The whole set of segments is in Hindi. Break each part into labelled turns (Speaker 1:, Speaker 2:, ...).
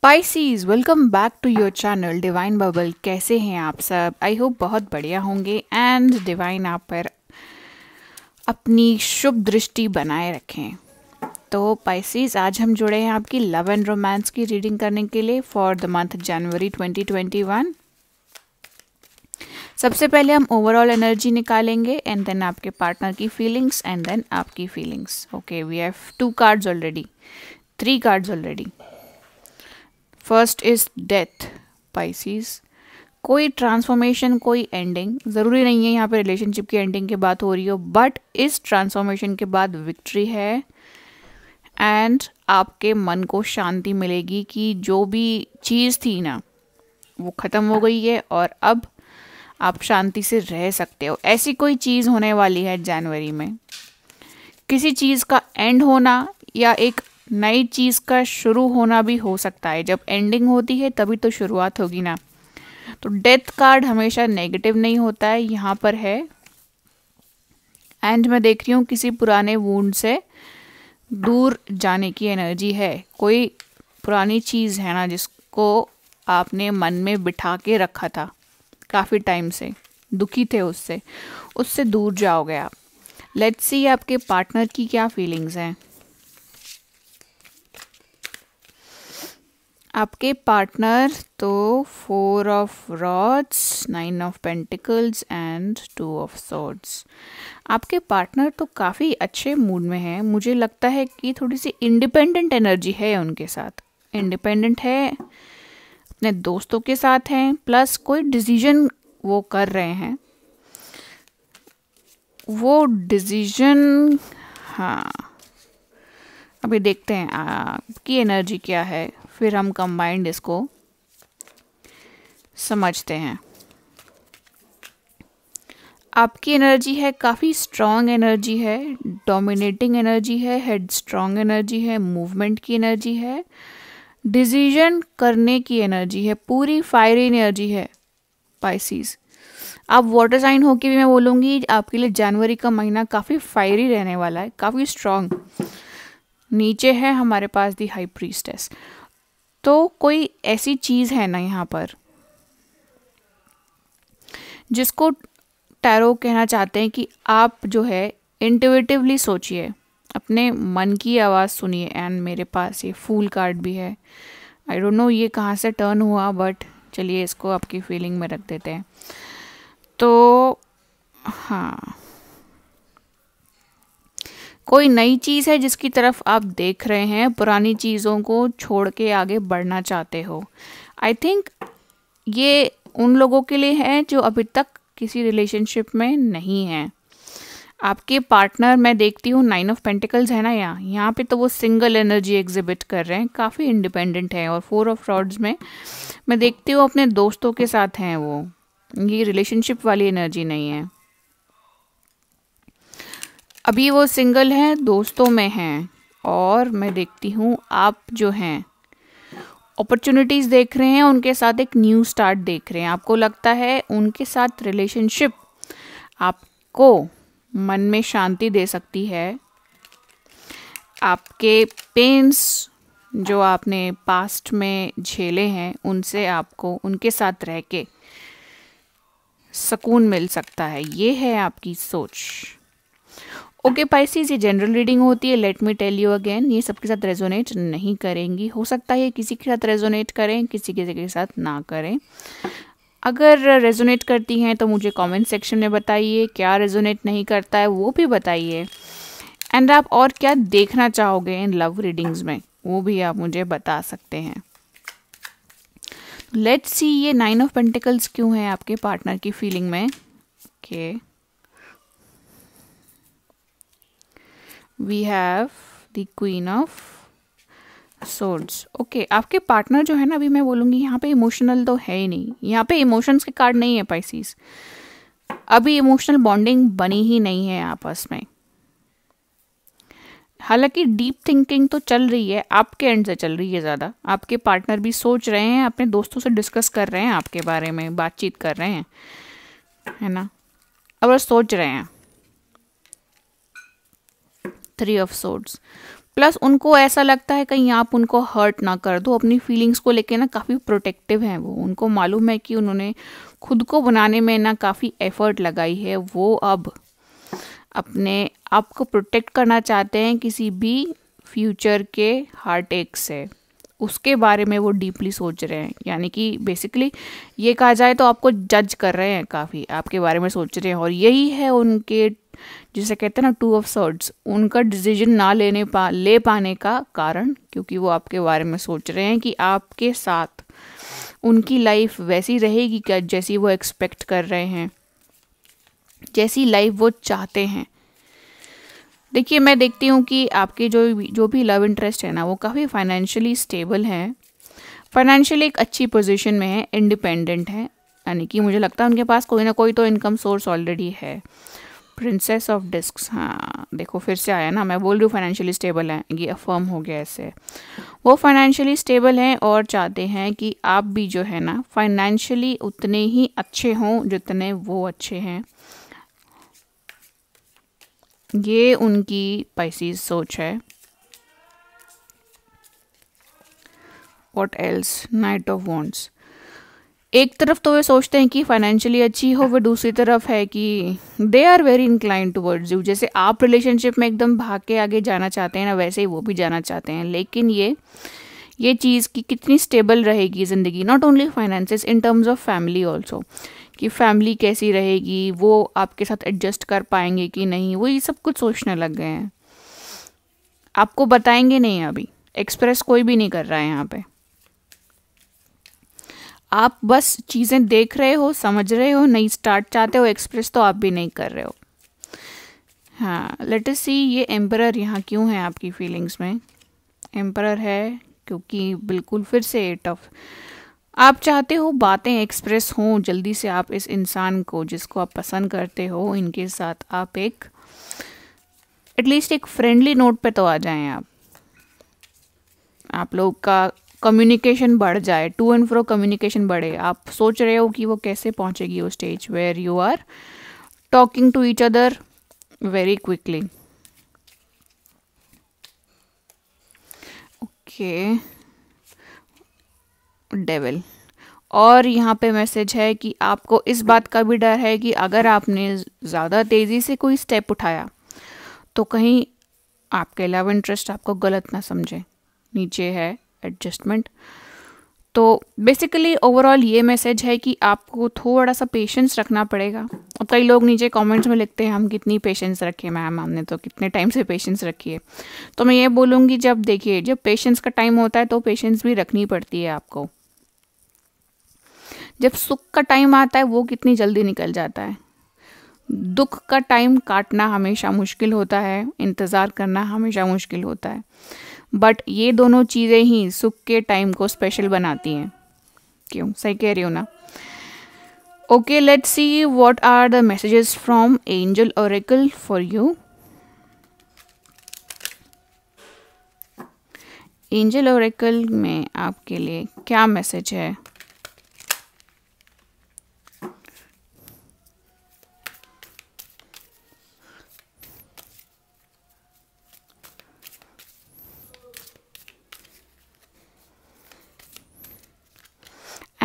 Speaker 1: Species welcome back to your channel Divine Bubble कैसे हैं आप सब आई होप बहुत बढ़िया होंगे एंड डिवाइन आप पर अपनी शुभ दृष्टि बनाए रखें तो पाइसीज आज हम जुड़े हैं आपकी लव एंड रोमांस की रीडिंग करने के लिए फॉर द मंथ जनवरी 2021 सबसे पहले हम ओवरऑल एनर्जी निकालेंगे एंड देन आपके पार्टनर की फीलिंग्स एंड देन आपकी feelings okay we have two cards already three cards already first is death Pisces कोई ट्रांसफॉर्मेशन कोई एंडिंग ज़रूरी नहीं है यहाँ पे रिलेशनशिप की एंडिंग की बात हो रही हो बट इस ट्रांसफॉर्मेशन के बाद विक्ट्री है एंड आपके मन को शांति मिलेगी कि जो भी चीज़ थी ना वो ख़त्म हो गई है और अब आप शांति से रह सकते हो ऐसी कोई चीज़ होने वाली है जनवरी में किसी चीज़ का एंड होना या एक नई चीज़ का शुरू होना भी हो सकता है जब एंडिंग होती है तभी तो शुरुआत होगी ना तो डेथ कार्ड हमेशा नेगेटिव नहीं होता है यहाँ पर है एंड मैं देख रही हूँ किसी पुराने वूंड से दूर जाने की एनर्जी है कोई पुरानी चीज़ है ना जिसको आपने मन में बिठा के रखा था काफ़ी टाइम से दुखी थे उससे उससे दूर जाओगे आप लेट्स सी आपके पार्टनर की क्या फीलिंग्स हैं आपके पार्टनर तो four of rods nine of pentacles and two of swords आपके पार्टनर तो काफ़ी अच्छे मूड में हैं मुझे लगता है कि थोड़ी सी इंडिपेंडेंट एनर्जी है उनके साथ इंडिपेंडेंट है अपने दोस्तों के साथ हैं प्लस कोई डिसीजन वो कर रहे हैं वो डिसीजन हाँ अभी देखते हैं आपकी एनर्जी क्या है फिर हम कंबाइंड इसको समझते हैं आपकी एनर्जी है काफ़ी स्ट्रॉन्ग एनर्जी है डोमिनेटिंग एनर्जी है हेड स्ट्रॉन्ग एनर्जी है मूवमेंट की एनर्जी है डिसीजन करने की एनर्जी है पूरी फायर एनर्जी है पाइसीज़ आप वाटर साइन होकर भी मैं बोलूँगी आपके लिए जनवरी का महीना काफ़ी फायरी रहने वाला है काफ़ी स्ट्रांग नीचे है हमारे पास दी हाई प्रीस्टेस तो कोई ऐसी चीज़ है ना यहाँ पर जिसको टैरो कहना चाहते हैं कि आप जो है इंटिवेटिवली सोचिए अपने मन की आवाज़ सुनिए एंड मेरे पास ये फूल कार्ड भी है आई डोंट नो ये कहाँ से टर्न हुआ बट चलिए इसको आपकी फीलिंग में रख देते हैं तो हाँ कोई नई चीज़ है जिसकी तरफ आप देख रहे हैं पुरानी चीज़ों को छोड़ के आगे बढ़ना चाहते हो आई थिंक ये उन लोगों के लिए है जो अभी तक किसी रिलेशनशिप में नहीं है आपके पार्टनर मैं देखती हूँ नाइन ऑफ पेंटिकल्स है ना यहाँ यहाँ पे तो वो सिंगल एनर्जी एग्जिबिट कर रहे हैं काफ़ी इंडिपेंडेंट हैं और फोर ऑफ रॉड्स में मैं देखती हूँ अपने दोस्तों के साथ हैं वो ये रिलेशनशिप वाली एनर्जी नहीं है अभी वो सिंगल हैं दोस्तों में हैं और मैं देखती हूँ आप जो हैं अपॉर्चुनिटीज़ देख रहे हैं उनके साथ एक न्यू स्टार्ट देख रहे हैं आपको लगता है उनके साथ रिलेशनशिप आपको मन में शांति दे सकती है आपके पेन्स जो आपने पास्ट में झेले हैं उनसे आपको उनके साथ रह के सुकून मिल सकता है ये है आपकी सोच ओके पाइसिस ये जनरल रीडिंग होती है let me tell you again ये सबके साथ रेजोनेट नहीं करेंगी हो सकता है किसी के साथ रेजोनेट करें किसी किसी के साथ ना करें अगर रेजोनेट करती हैं तो मुझे कमेंट सेक्शन में बताइए क्या रेजोनेट नहीं करता है वो भी बताइए एंड आप और क्या देखना चाहोगे इन लव रीडिंग्स में वो भी आप मुझे बता सकते हैं लेट्स सी ये नाइन ऑफ पेंटिकल्स क्यों है आपके पार्टनर की फीलिंग में okay okay. We have the queen of swords okay okay, आपके पार्टनर जो है ना अभी मैं बोलूँगी यहाँ पे इमोशनल तो है ही नहीं यहाँ पे इमोशंस के कार्ड नहीं है पाइसिस अभी इमोशनल बॉन्डिंग बनी ही नहीं है आपस में हालांकि डीप थिंकिंग तो चल रही है आपके एंड से चल रही है ज़्यादा आपके पार्टनर भी सोच रहे हैं अपने दोस्तों से डिस्कस कर रहे हैं आपके बारे में बातचीत कर रहे हैं है ना अब सोच रहे हैं थ्री ऑफ सोर्ड्स प्लस उनको ऐसा लगता है कहीं आप उनको हर्ट ना कर दो अपनी फीलिंग्स को लेके ना काफ़ी प्रोटेक्टिव हैं वो उनको मालूम है कि उन्होंने खुद को बनाने में ना काफ़ी एफर्ट लगाई है वो अब अपने आप को प्रोटेक्ट करना चाहते हैं किसी भी फ्यूचर के हार्ट एक से उसके बारे में वो डीपली सोच रहे हैं यानी कि बेसिकली ये कहा जाए तो आपको जज कर रहे हैं काफ़ी आपके बारे में सोच रहे हैं और यही है उनके जिसे कहते हैं ना टू ऑफ सर्ड्स उनका डिसीजन ना लेने पा ले पाने का कारण क्योंकि वो आपके बारे में सोच रहे हैं कि आपके साथ उनकी लाइफ वैसी रहेगी क्या जैसी वो एक्सपेक्ट कर रहे हैं जैसी लाइफ वो चाहते हैं देखिए मैं देखती हूँ कि आपके जो जो भी लव इंटरेस्ट है ना वो काफ़ी फाइनेंशियली स्टेबल हैं फाइनेंशियली एक अच्छी पोजीशन में है इंडिपेंडेंट है यानी कि मुझे लगता है उनके पास कोई ना कोई तो इनकम सोर्स ऑलरेडी है प्रिंसेस ऑफ डिस्क हाँ देखो फिर से आया ना मैं बोल रही हूँ फाइनेंशियली स्टेबल है ये अफर्म हो गया ऐसे वो फाइनेंशियली स्टेबल हैं और चाहते हैं कि आप भी जो है ना फाइनेंशियली उतने ही अच्छे हों जितने वो अच्छे हैं ये उनकी पैसी सोच है what else knight of wands एक तरफ तो वे सोचते हैं कि फाइनेंशियली अच्छी हो वह दूसरी तरफ है कि they are very incline towards you जैसे आप रिलेशनशिप में एकदम भाग के आगे जाना चाहते हैं ना वैसे ही वो भी जाना चाहते हैं लेकिन ये ये चीज़ की कितनी स्टेबल रहेगी ज़िंदगी not only finance in terms of family also कि फैमिली कैसी रहेगी वो आपके साथ एडजस्ट कर पाएंगे कि नहीं वो ये सब कुछ सोचने लग गए हैं आपको बताएंगे नहीं अभी एक्सप्रेस कोई भी नहीं कर रहा है यहाँ पे आप बस चीज़ें देख रहे हो समझ रहे हो नहीं स्टार्ट चाहते हो एक्सप्रेस तो आप भी नहीं कर रहे हो हाँ लेट अस सी ये एम्परर यहाँ क्यों है आपकी फीलिंग्स में एम्परर है क्योंकि बिल्कुल फिर से एट ऑफ आप चाहते हो बातें एक्सप्रेस हों जल्दी से आप इस इंसान को जिसको आप पसंद करते हो इनके साथ आप एक एटलीस्ट एक फ्रेंडली नोट पे तो आ जाएं आप आप लोग का कम्युनिकेशन बढ़ जाए टू एंड फ्रो कम्युनिकेशन बढ़े आप सोच रहे हो कि वो कैसे पहुंचेगी वो stage where you are talking to each other very quickly okay devil और यहाँ पे मैसेज है कि आपको इस बात का भी डर है कि अगर आपने ज़्यादा तेज़ी से कोई स्टेप उठाया तो कहीं आपके लव इंटरेस्ट आपको गलत ना समझे नीचे है एडजस्टमेंट तो बेसिकली ओवरऑल ये मैसेज है कि आपको थोड़ा सा पेशेंस रखना पड़ेगा और कई लोग नीचे कमेंट्स में लिखते हैं हम कितनी पेशेंस रखें मैम हमने तो कितने टाइम से पेशेंस रखी है तो मैं ये बोलूँगी जब देखिए जब पेशेंस का टाइम होता है तो पेशेंस भी रखनी पड़ती है आपको जब सुख का टाइम आता है वो कितनी जल्दी निकल जाता है दुख का टाइम काटना हमेशा मुश्किल होता है इंतज़ार करना हमेशा मुश्किल होता है बट ये दोनों चीज़ें ही सुख के टाइम को स्पेशल बनाती हैं क्यों सही कह रही हो ना okay let's see what are the messages from angel oracle for you angel oracle में आपके लिए क्या मैसेज है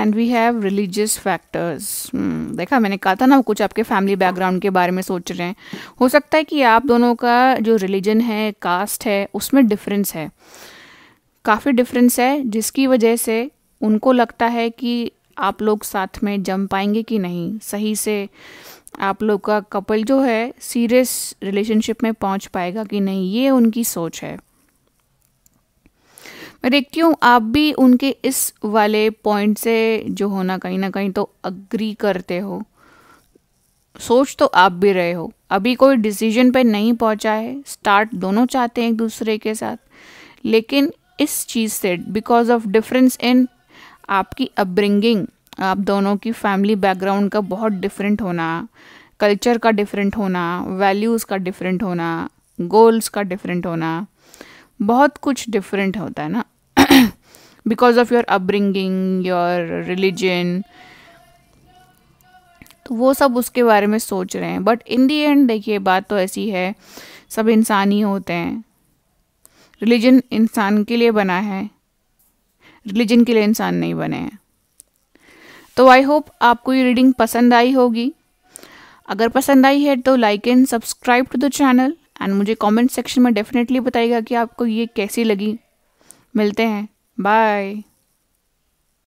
Speaker 1: and we have religious factors देखा मैंने कहा था ना कुछ आपके फैमिली बैकग्राउंड के बारे में सोच रहे हैं हो सकता है कि आप दोनों का जो रिलीजन है कास्ट है उसमें डिफरेंस है काफ़ी डिफरेंस है जिसकी वजह से उनको लगता है कि आप लोग साथ में जम पाएंगे कि नहीं सही से आप लोग का कपल जो है सीरियस रिलेशनशिप में पहुंच पाएगा कि नहीं ये उनकी सोच है मैं देखती हूँ आप भी उनके इस वाले पॉइंट से जो होना कहीं ना कहीं तो अग्री करते हो सोच तो आप भी रहे हो अभी कोई डिसीजन पे नहीं पहुंचा है स्टार्ट दोनों चाहते हैं एक दूसरे के साथ लेकिन इस चीज़ से बिकॉज ऑफ डिफरेंस इन आपकी अपब्रिंगिंग आप दोनों की फैमिली बैकग्राउंड का बहुत डिफरेंट होना कल्चर का डिफरेंट होना वैल्यूज़ का डिफरेंट होना गोल्स का डिफरेंट होना बहुत कुछ डिफरेंट होता है ना because of your upbringing your religion तो वो सब उसके बारे में सोच रहे हैं बट इन दी एंड देखिए बात तो ऐसी है सब इंसान ही होते हैं रिलीजन इंसान के लिए बना है रिलीजन के लिए इंसान नहीं बने हैं तो आई होप आपको ये रीडिंग पसंद आई होगी अगर पसंद आई है तो like and subscribe to the channel and मुझे कमेंट सेक्शन में डेफिनेटली बताइएगा कि आपको ये कैसी लगी मिलते हैं बाय